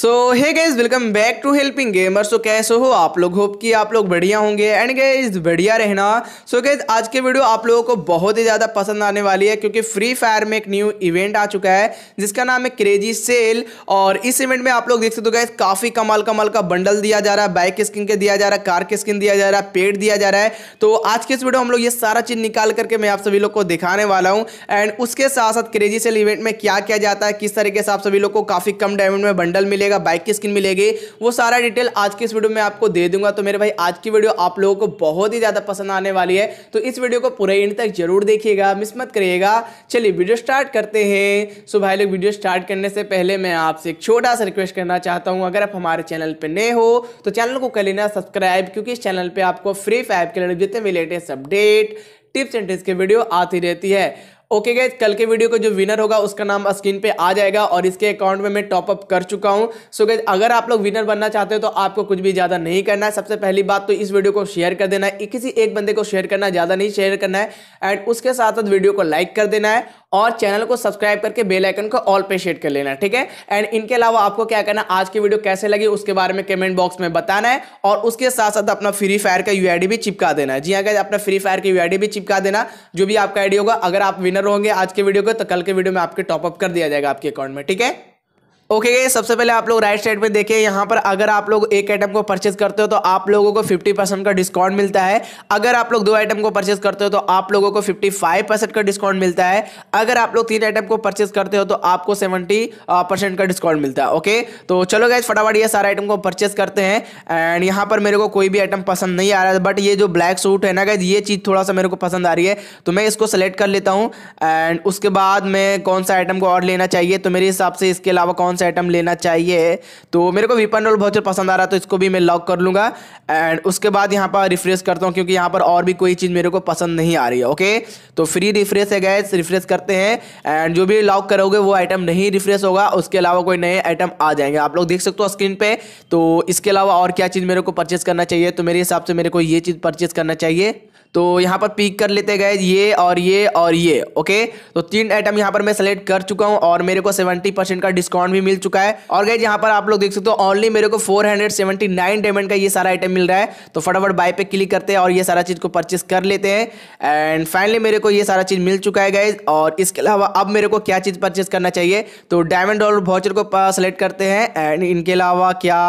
So hey guys welcome back to helping gamer so कैसे हो आप लोग होप कि आप लोग बढ़िया होंगे एंड गाइज बढ़िया रहना सो so, आज की वीडियो आप लोगों को बहुत ही ज़्यादा पसंद आने वाली है क्योंकि फ्री फायर में एक न्यू इवेंट आ चुका है जिसका नाम है क्रेजी सेल और इस इवेंट में आप लोग देख सकते हो गैस काफ़ी कमाल कमाल का बंडल दिया जा रहा है बाइक स्किन के दिया जा रहा है कार के स्किन दिया जा रहा है पेड़ दिया जा रहा है तो आज की इस वीडियो हम लोग ये सारा चीज़ निकाल करके मैं आप सभी लोग को दिखाने वाला हूँ एंड उसके साथ साथ क्रेजी सेल इवेंट में क्या किया जाता है किस तरीके से आप सभी लोग को काफ़ी कम डायमंड में बंडल मिले मिलेगा बाइक की स्किन मिलेगी वो सारा डिटेल आज की इस वीडियो में आपको दे दूंगा तो मेरे भाई आज की वीडियो आप लोगों को बहुत ही ज़्यादा पसंद आने वाली है तो इस वीडियो को पूरे एंड तक जरूर देखिएगा मिस मत करिएगा चलिए वीडियो स्टार्ट करते हैं सो भाई लोग वीडियो स्टार्ट करने से पहले मैं आपसे एक छोटा सा रिक्वेस्ट करना चाहता हूँ अगर आप हमारे चैनल पर नए हो तो चैनल को कर लेना सब्सक्राइब क्योंकि इस चैनल पर आपको फ्री फायर के लिए जितने भी latest update tips and tricks की वीडियो आती रहती है ओके गए कल के वीडियो का जो विनर होगा उसका नाम स्क्रीन पे आ जाएगा और इसके अकाउंट में मैं टॉपअप कर चुका हूँ सो गए अगर आप लोग विनर बनना चाहते हो तो आपको कुछ भी ज़्यादा नहीं करना है सबसे पहली बात तो इस वीडियो को शेयर कर देना है किसी एक बंदे को शेयर करना ज़्यादा नहीं शेयर करना है एंड उसके साथ साथ वीडियो को लाइक कर देना है और चैनल को सब्सक्राइब करके बेल आइकन को ऑल पे कर लेना ठीक है एंड इनके अलावा आपको क्या करना आज की वीडियो कैसे लगी उसके बारे में कमेंट बॉक्स में बताना है और उसके साथ साथ अपना फ्री फायर का यू भी चिपका देना है जी अगर हाँ अपना फ्री फायर की यू भी चिपका देना जो भी आपका आईडी होगा अगर आप विनर होंगे आज के वीडियो को तो कल के वीडियो में आपके टॉपअप कर दिया जाएगा आपके अकाउंट में ठीक है ओके okay, सबसे पहले आप लोग राइट साइड पे देखें यहाँ पर अगर आप लोग एक आइटम को परचेज करते हो तो आप लोगों को 50 परसेंट का डिस्काउंट मिलता है अगर आप लोग दो आइटम को परचेज करते हो तो आप लोगों को 55 परसेंट का डिस्काउंट मिलता है अगर आप लोग तीन आइटम को परचेज करते हो तो आपको 70 परसेंट uh, का डिस्काउंट मिलता है ओके okay? तो चलो गए फटाफट ये सारा आइटम को परचेज करते हैं एंड यहाँ पर मेरे को कोई भी आइटम पसंद नहीं आ रहा है बट ये जो ब्लैक सूट है ना गए ये चीज़ थोड़ा सा मेरे को पसंद आ रही है तो मैं इसको सेलेक्ट कर लेता हूँ एंड उसके बाद मैं कौन सा आइटम को और लेना चाहिए तो मेरे हिसाब से इसके अलावा कौन कौन सा आइटम लेना चाहिए तो मेरे को वीपन रोल बहुत पसंद आ रहा तो इसको भी मैं लॉक कर लूँगा एंड उसके बाद यहाँ पर रिफ्रेश करता हूँ क्योंकि यहाँ पर और भी कोई चीज़ मेरे को पसंद नहीं आ रही है ओके तो फ्री रिफ्रेश है गैस रिफ्रेश करते हैं एंड जो भी लॉक करोगे वो आइटम नहीं रिफ्रेश होगा उसके अलावा कोई नए आइटम आ जाएंगे आप लोग देख सकते हो स्क्रीन पर तो इसके अलावा और क्या चीज़ मेरे को परचेस करना चाहिए तो मेरे हिसाब से मेरे को ये चीज़ परचेस करना चाहिए तो यहाँ पर पिक कर लेते गए ये और ये और ये ओके तो तीन आइटम यहाँ पर मैं सेलेक्ट कर चुका हूँ और मेरे को सेवेंटी परसेंट का डिस्काउंट भी मिल चुका है और गए यहाँ पर आप लोग देख सकते हो ऑनली मेरे को four hundred seventy nine diamond का ये सारा आइटम मिल रहा है तो फटाफट बाय पे क्लिक करते हैं और ये सारा चीज़ को परचेस कर लेते हैं एंड फाइनली मेरे को ये सारा चीज़ मिल चुका है गए और इसके अलावा अब मेरे को क्या चीज़ परचेस करना चाहिए तो डायमंड और वाउचर को सेलेक्ट करते हैं एंड इनके अलावा क्या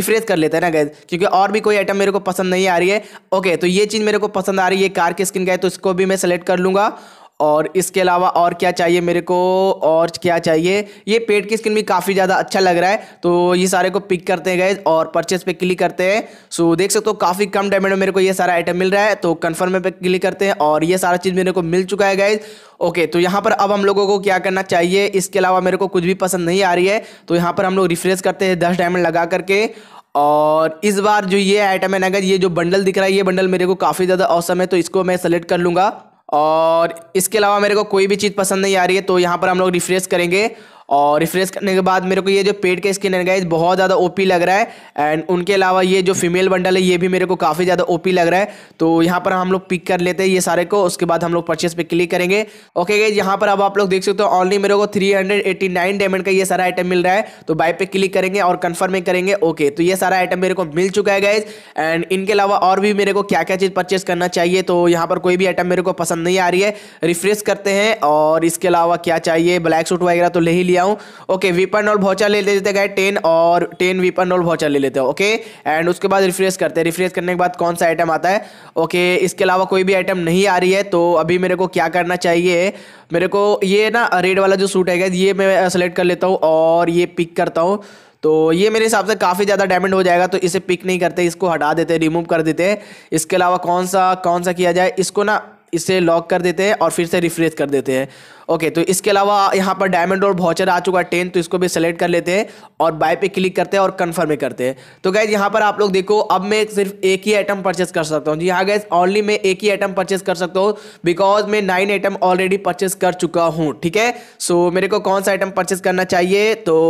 रिफ्रेश कर लेते हैं ना गैज क्योंकि और भी कोई आइटम मेरे को पसंद नहीं आ रही है ओके तो ये चीज़ मेरे को पसंद आ कार ये कार की स्किन का है तो इसको भी मैं सेलेक्ट कर लूँगा और इसके अलावा और क्या चाहिए मेरे को और क्या चाहिए ये पेट की स्किन भी काफ़ी ज़्यादा अच्छा लग रहा है तो ये सारे को पिक करते गए और परचेज पे क्लिक करते हैं सो देख सकते हो काफ़ी कम डायमंड में मेरे को ये सारा आइटम मिल रहा है तो कन्फर्म पे क्लिक करते हैं और ये सारा चीज़ मेरे को मिल चुका है गए ओके तो यहाँ पर अब हम लोगों को क्या करना चाहिए इसके अलावा मेरे को कुछ भी पसंद नहीं आ रही है तो यहाँ पर हम लोग रिफ्रेश करते हैं दस डायमंड लगा करके और इस बार जो ये आइटम है ना अगर ये जो बंडल दिख रहा है ये बंडल मेरे को काफ़ी ज़्यादा औसम है तो इसको मैं सेलेक्ट कर लूँगा और इसके अलावा मेरे को कोई भी चीज़ पसंद नहीं आ रही है तो यहाँ पर हम लोग रिफ्रेश करेंगे और रिफ्रेश करने के बाद मेरे को ये जो पेट के स्किन है गाइज बहुत ज़्यादा ओपी लग रहा है एंड उनके अलावा ये जो फीमेल बंडल है ये भी मेरे को काफ़ी ज़्यादा ओपी लग रहा है तो यहाँ पर हम लोग पिक कर लेते हैं ये सारे को उसके बाद हम लोग परचेस पे क्लिक करेंगे ओके गाइज यहाँ पर अब आप लोग देख सकते हो ऑनली मेरे को थ्री डायमंड का ये सारा आइटम मिल रहा है तो बाइक पे क्लिक करेंगे और कन्फर्मिंग करेंगे ओके तो ये सारा आइटम मेरे को मिल चुका है गाइज एंड इनके अलावा और भी मेरे को क्या क्या चीज़ परचेस करना चाहिए तो यहाँ पर कोई भी आइटम मेरे को पसंद नहीं आ रही है रिफ्रेश करते हैं और इसके अलावा क्या चाहिए ब्लैक सूट वगैरह तो ले ही लिया हूँ ओके वीपन रोल भौचा ले लेते गए टेन और टेन वीपन रोल भौचा ले लेते हो ओके एंड उसके बाद रिफ्रेश करते हैं रिफ्रेश करने के बाद कौन सा आइटम आता है ओके इसके अलावा कोई भी आइटम नहीं आ रही है तो अभी मेरे को क्या करना चाहिए मेरे को ये ना रेड वाला जो सूट है ये मैं सेलेक्ट कर लेता हूँ और ये पिक करता हूँ तो ये मेरे हिसाब से काफ़ी ज़्यादा डैमेज हो जाएगा तो इसे पिक नहीं करते इसको हटा देते रिमूव कर देते इसके अलावा कौन सा कौन सा किया जाए इसको ना इसे लॉक कर देते हैं और फिर से रिफ्रेश कर देते हैं ओके तो इसके अलावा यहाँ पर डायमंड और भाउचर आ चुका है टेन तो इसको भी सेलेक्ट कर लेते हैं और बाय पे क्लिक करते हैं और कन्फर्म करते हैं तो गैज यहाँ पर आप लोग देखो अब मैं सिर्फ एक ही आइटम परचेस कर सकता हूँ जी हाँ ऑनली मैं एक ही आइटम परचेस कर सकता हूँ बिकॉज मैं नाइन आइटम ऑलरेडी परचेस कर चुका हूँ ठीक है सो मेरे को कौन सा आइटम परचेस करना चाहिए तो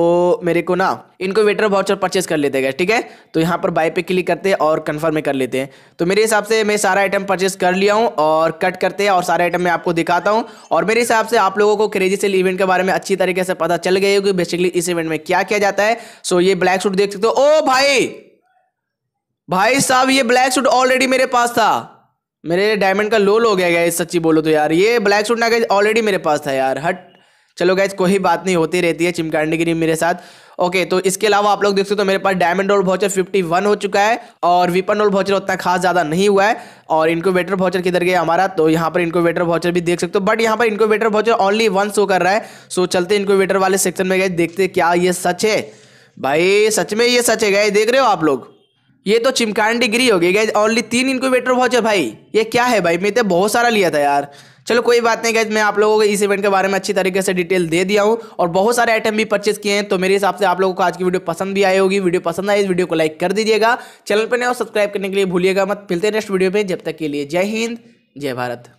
मेरे को ना इनको वेटर वाउचर परचेस कर लेते हैं ठीक है तो यहाँ पर बाय पे क्लिक करते हैं और कन्फर्म कर लेते हैं तो मेरे हिसाब से मैं सारा आइटम परचेस कर लिया हूँ और कट करते हैं और सारे आइटम मैं आपको दिखाता हूँ और मेरे हिसाब से आप लोगों को क्रेजी सेल इवेंट के बारे में अच्छी तरीके से पता चल गया होगी बेसिकली इस इवेंट में क्या किया जाता है सो ये ब्लैक सूट देख सकते हो ओ भाई भाई साहब ये ब्लैक सूट ऑलरेडी मेरे पास था मेरे डायमंड का लोल हो गया गया सच्ची बोलो तो यार ये ब्लैक सूट ना ऑलरेडी मेरे पास था यार हट चलो गैस कोई बात नहीं होती रहती है चिमकांडगिरी मेरे साथ ओके तो इसके अलावा आप लोग देख सकते हो तो मेरे पास डायमंड रोल भाउचर 51 हो चुका है और विपन रोल भाउचर उतना खास ज़्यादा नहीं हुआ है और इनकोवेटर भाउचर किधर गया हमारा तो यहाँ पर इनकोवेटर भाउचर भी देख सकते हो बट यहाँ पर incubator voucher only one show कर रहा है सो चलते इनकोवेटर वाले सेक्शन में गए देखते क्या ये सच है भाई सच में ये सच है गए देख रहे हो आप लोग ये तो चिमकांडी गिरी हो गई गए ओनली तीन इनकोवेटर भाउचर भाई ये क्या है भाई मैं तो बहुत सारा लिया था यार चलो कोई बात नहीं गैज मैं आप लोगों को इस इवेंट के बारे में अच्छी तरीके से डिटेल दे दिया हूँ और बहुत सारे आइटम भी परचेस किए हैं तो मेरे हिसाब से आप लोगों को आज की वीडियो पसंद भी आई होगी वीडियो पसंद आई इस वीडियो को लाइक कर दीजिएगा चैनल पर नहीं और सब्सक्राइब करने के लिए भूलिएगा मत मिलते नेक्स्ट वीडियो में जब तक के लिए जय हिंद जय भारत